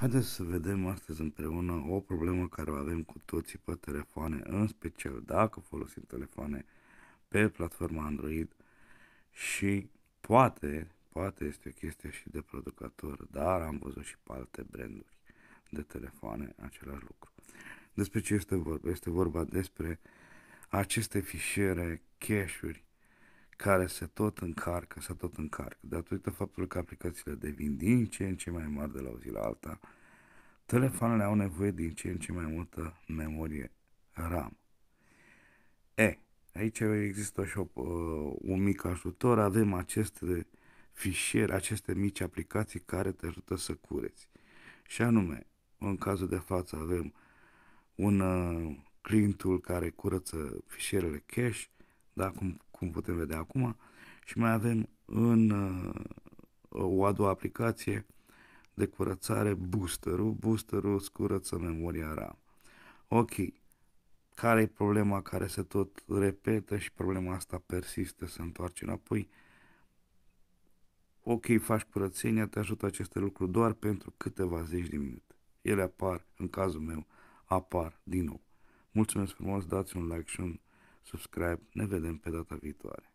Haideți să vedem astăzi împreună o problemă care o avem cu toții pe telefoane, în special dacă folosim telefoane pe platforma Android și poate, poate este o chestie și de producător, dar am văzut și pe alte branduri de telefoane același lucru. Despre ce este vorba? Este vorba despre aceste fișiere, cache-uri care se tot încarcă, se tot încarcă, datorită faptului că aplicațiile devin din ce în ce mai mari de la o zi la alta, telefoanele au nevoie din ce în ce mai multă memorie RAM. E, aici există și o, uh, un mic ajutor, avem aceste fișiere, aceste mici aplicații care te ajută să cureți. Și anume, în cazul de față avem un uh, clean tool care curăță fișierele cache, da, cum cum putem vedea acum, și mai avem în uh, o a doua aplicație de curățare boosterul. Boosterul îți curăță memoria RAM. Ok, care e problema care se tot repetă și problema asta persistă, se întoarce înapoi? Ok, faci curățenia, te ajută aceste lucruri doar pentru câteva zeci de minute. Ele apar, în cazul meu, apar din nou. Mulțumesc frumos, dați un like și un subscribe. Ne vedem pe data viitoare.